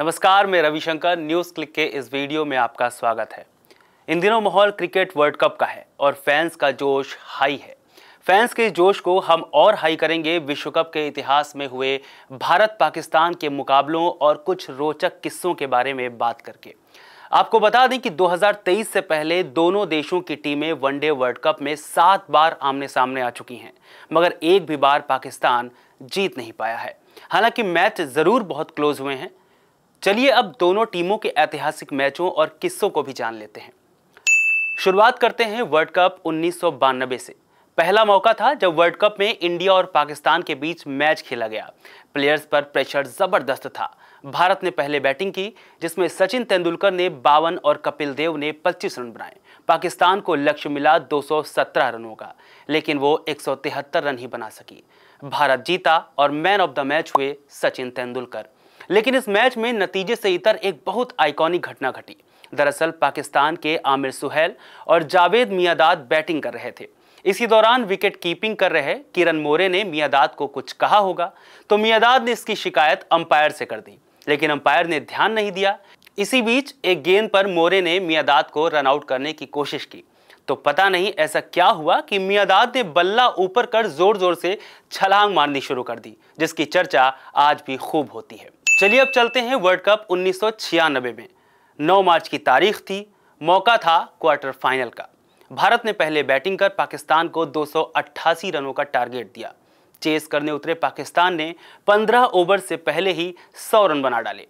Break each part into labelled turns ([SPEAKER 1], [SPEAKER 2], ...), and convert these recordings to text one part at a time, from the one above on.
[SPEAKER 1] नमस्कार मैं Ravishankar news click के इस वीडियो में आपका स्वागत है इन दिनों माहौल क्रिकेट वर्ल्ड कप का है और फैंस का जोश हाई है फैंस के जोश को हम और हाई करेंगे विश्व कप के इतिहास में हुए भारत पाकिस्तान के मुकाबलों और कुछ रोचक किस्सों के बारे में बात करके आपको बता दें कि 2023 से पहले दोनों देशों की टीमें वनडे वर्ल्ड कप में सात बार आमने सामने आ चुकी हैं मगर एक भी बार पाकिस्तान जीत नहीं पाया है हालांकि मैच ज़रूर बहुत क्लोज हुए हैं चलिए अब दोनों टीमों के ऐतिहासिक मैचों और किस्सों को भी जान लेते हैं शुरुआत करते हैं वर्ल्ड कप उन्नीस से पहला मौका था जब वर्ल्ड कप में इंडिया और पाकिस्तान के बीच मैच खेला गया प्लेयर्स पर प्रेशर जबरदस्त था भारत ने पहले बैटिंग की जिसमें सचिन तेंदुलकर ने बावन और कपिल देव ने 25 रन बनाए पाकिस्तान को लक्ष्य मिला 217 रनों का लेकिन वो 173 रन ही बना सकी भारत जीता और मैन ऑफ द मैच हुए सचिन तेंदुलकर लेकिन इस मैच में नतीजे से इतर एक बहुत आइकॉनिक घटना घटी दरअसल पाकिस्तान के आमिर सुहेल और जावेद मियादाद बैटिंग कर रहे थे इसी दौरान विकेट कीपिंग कर रहे किरण मोरे ने मियादाद को कुछ कहा होगा तो मियादाद ने इसकी शिकायत अंपायर से कर दी लेकिन अंपायर ने ध्यान नहीं दिया इसी बीच एक गेंद पर मोरे ने मियादाद को रनआउट करने की कोशिश की तो पता नहीं ऐसा क्या हुआ कि मियादाद ने बल्ला ऊपर कर जोर जोर से छलांग मारनी शुरू कर दी जिसकी चर्चा आज भी खूब होती है चलिए अब चलते हैं वर्ल्ड कप उन्नीस में 9 मार्च की तारीख थी मौका था क्वार्टर फाइनल का भारत ने पहले बैटिंग कर पाकिस्तान को 288 रनों का टारगेट दिया चेस करने उतरे पाकिस्तान ने 15 ओवर से पहले ही 100 रन बना डाले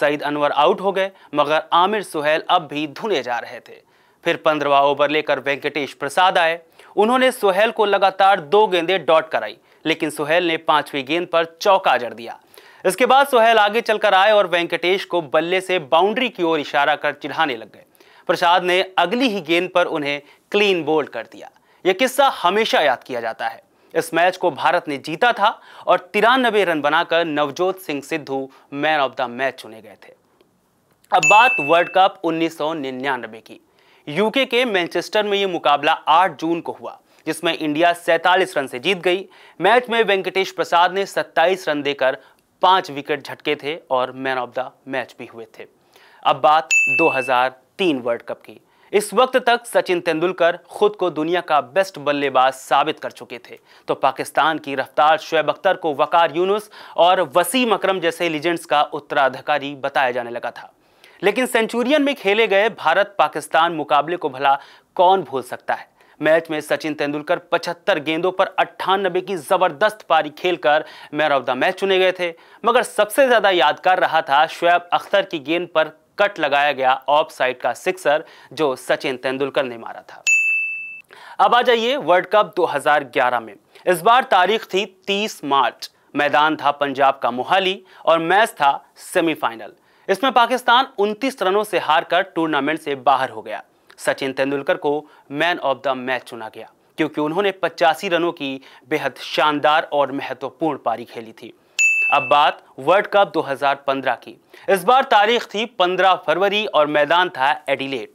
[SPEAKER 1] सईद अनवर आउट हो गए मगर आमिर सुहेल अब भी धुने जा रहे थे फिर पंद्रवा ओवर लेकर वेंकटेश प्रसाद आए उन्होंने सुहेल को लगातार दो गेंदें डॉट कराई लेकिन सुहेल ने पांचवी गेंद पर चौका जड़ दिया इसके बाद सोहेल आगे चलकर आए और वेंकटेश को बल्ले से बाउंड्री की ओर इशारा कर चिढ़ाने लग गए प्रसाद ने अगली ही गेंद पर उन्हें क्लीन बोल्ड कर दिया यह किस्सा हमेशा याद किया जाता है इस मैच को भारत ने जीता था और तिरानबे रन बनाकर Navjot Singh Sidhu man of the match चुने गए थे अब बात वर्ल्ड कप 1999 की यूके के मैनचेस्टर में यह मुकाबला 8 जून को हुआ जिसमें इंडिया सैतालीस रन से जीत गई मैच में वेंकटेश प्रसाद ने 27 रन देकर पांच विकेट झटके थे और मैन ऑफ द मैच भी हुए थे अब बात 2003 वर्ल्ड कप की इस वक्त तक सचिन तेंदुलकर खुद को दुनिया का बेस्ट बल्लेबाज साबित कर चुके थे तो पाकिस्तान की रफ्तार शुएब अख्तर को वकार यूनुस और वसीम अकरम जैसे लीजेंड्स का उत्तराधिकारी बताया जाने लगा था लेकिन सेंचुरियन में खेले गए भारत पाकिस्तान मुकाबले को भला कौन भूल सकता है मैच में सचिन तेंदुलकर 75 गेंदों पर अट्ठानबे की जबरदस्त पारी खेलकर मैन ऑफ द मैच चुने गए थे मगर सबसे ज्यादा यादगार रहा था शुएब अख्तर की गेंद पर कट लगाया गया ऑफ साइड का सिक्सर जो सचिन तेंदुलकर ने मारा था अब आ जाइए वर्ल्ड कप 2011 में इस बार तारीख थी 30 मार्च मैदान था पंजाब का मोहाली और मैच था सेमीफाइनल इसमें पाकिस्तान 29 रनों से हारकर टूर्नामेंट से बाहर हो गया सचिन तेंदुलकर को मैन ऑफ द मैच चुना गया क्योंकि उन्होंने पचासी रनों की बेहद शानदार और महत्वपूर्ण पारी खेली थी अब बात वर्ल्ड कप 2015 की इस बार तारीख थी 15 फरवरी और मैदान था एडिलेट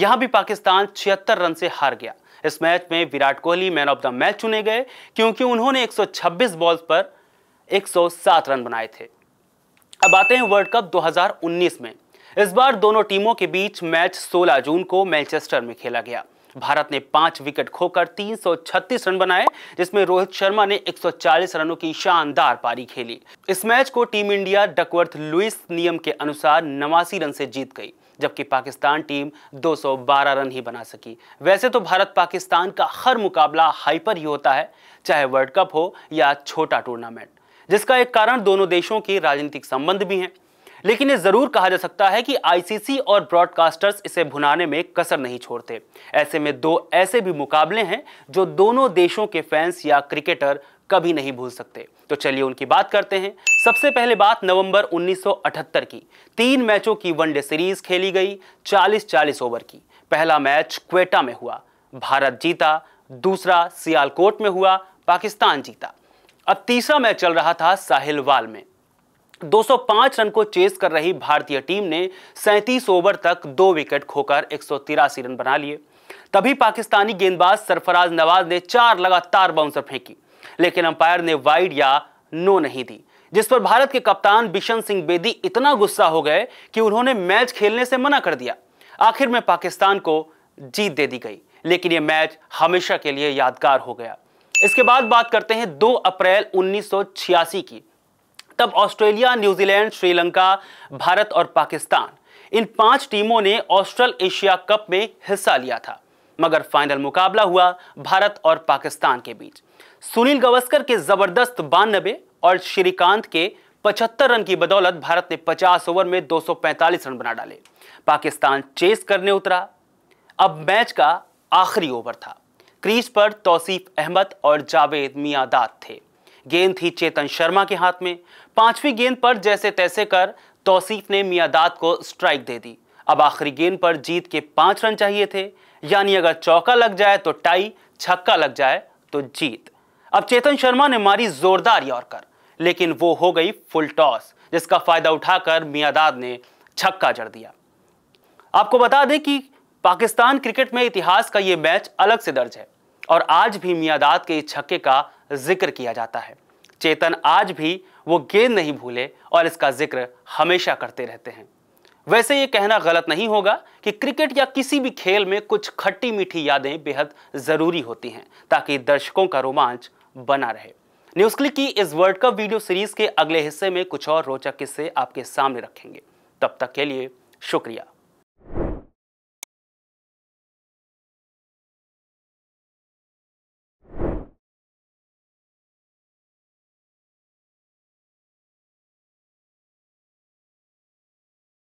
[SPEAKER 1] यहां भी पाकिस्तान छिहत्तर रन से हार गया इस मैच में Virat Kohli man of the match चुने गए क्योंकि उन्होंने 126 बॉल्स पर 107 रन बनाए थे अब आते हैं वर्ल्ड कप 2019 में इस बार दोनों टीमों के बीच मैच 16 जून को मैनचेस्टर में खेला गया भारत ने पांच विकेट खोकर 336 रन बनाए जिसमें रोहित शर्मा ने 140 रनों की शानदार पारी खेली इस मैच को टीम इंडिया डकवर्थ लुइस नियम के अनुसार नवासी रन से जीत गई जबकि पाकिस्तान टीम 212 रन ही बना सकी वैसे तो भारत पाकिस्तान का हर मुकाबला हाइपर ही होता है चाहे वर्ल्ड कप हो या छोटा टूर्नामेंट जिसका एक कारण दोनों देशों के राजनीतिक संबंध भी हैं लेकिन ये जरूर कहा जा सकता है कि आईसीसी और ब्रॉडकास्टर्स इसे भुनाने में कसर नहीं छोड़ते ऐसे में दो ऐसे भी मुकाबले हैं जो दोनों देशों के फैंस या क्रिकेटर कभी नहीं भूल सकते तो चलिए उनकी बात करते हैं सबसे पहले बात नवंबर 1978 की तीन मैचों की वनडे सीरीज खेली गई 40-40 ओवर की पहला मैच क्वेटा में हुआ भारत जीता दूसरा सियालकोट में हुआ पाकिस्तान जीता अब तीसरा मैच चल रहा था साहिलवाल में 205 रन को चेस कर रही भारतीय टीम ने 37 ओवर तक दो विकेट खोकर एक रन बना लिए तभी पाकिस्तानी गेंदबाज सरफराज नवाज ने चार लगातार बाउंसर फेंकी लेकिन अंपायर ने वाइड या नो नहीं दी जिस पर भारत के कप्तान बिशन सिंह बेदी इतना गुस्सा हो गए कि उन्होंने मैच खेलने से मना कर दिया आखिर में पाकिस्तान को जीत दे दी गई लेकिन यह मैच हमेशा के लिए यादगार हो गया इसके बाद बात करते हैं 2 अप्रैल 1986 की तब ऑस्ट्रेलिया न्यूजीलैंड श्रीलंका भारत और पाकिस्तान इन पांच टीमों ने ऑस्ट्रल एशिया कप में हिस्सा लिया था मगर फाइनल मुकाबला हुआ भारत और पाकिस्तान के बीच सुनील गवस्कर के जबरदस्त बानबे और श्रीकांत के 75 रन की बदौलत भारत ने 50 ओवर में 245 रन बना डाले पाकिस्तान चेस करने उतरा अब मैच का आखिरी ओवर था क्रीज पर तौसीफ अहमद और जावेद मियादाद थे गेंद थी चेतन शर्मा के हाथ में पांचवी गेंद पर जैसे तैसे कर तौसीफ ने मियादाद को स्ट्राइक दे दी अब आखिरी गेंद पर जीत के पांच रन चाहिए थे यानी अगर चौका लग जाए तो टाई छक्का लग जाए तो जीत अब चेतन शर्मा ने मारी जोरदार यॉर्कर लेकिन वो हो गई फुल टॉस जिसका फायदा उठाकर मियादाद ने छक्का जड़ दिया आपको बता दें कि पाकिस्तान क्रिकेट में इतिहास का यह मैच अलग से दर्ज है और आज भी मियादाद के इस छक्के का जिक्र किया जाता है चेतन आज भी वो गेंद नहीं भूले और इसका जिक्र हमेशा करते रहते हैं वैसे ये कहना गलत नहीं होगा कि क्रिकेट या किसी भी खेल में कुछ खट्टी मीठी यादें बेहद ज़रूरी होती हैं ताकि दर्शकों का रोमांच बना रहे न्यूज क्लिक की इस वर्ल्ड कप वीडियो सीरीज के अगले हिस्से में कुछ और रोचक किस्से आपके सामने रखेंगे तब तक के लिए शुक्रिया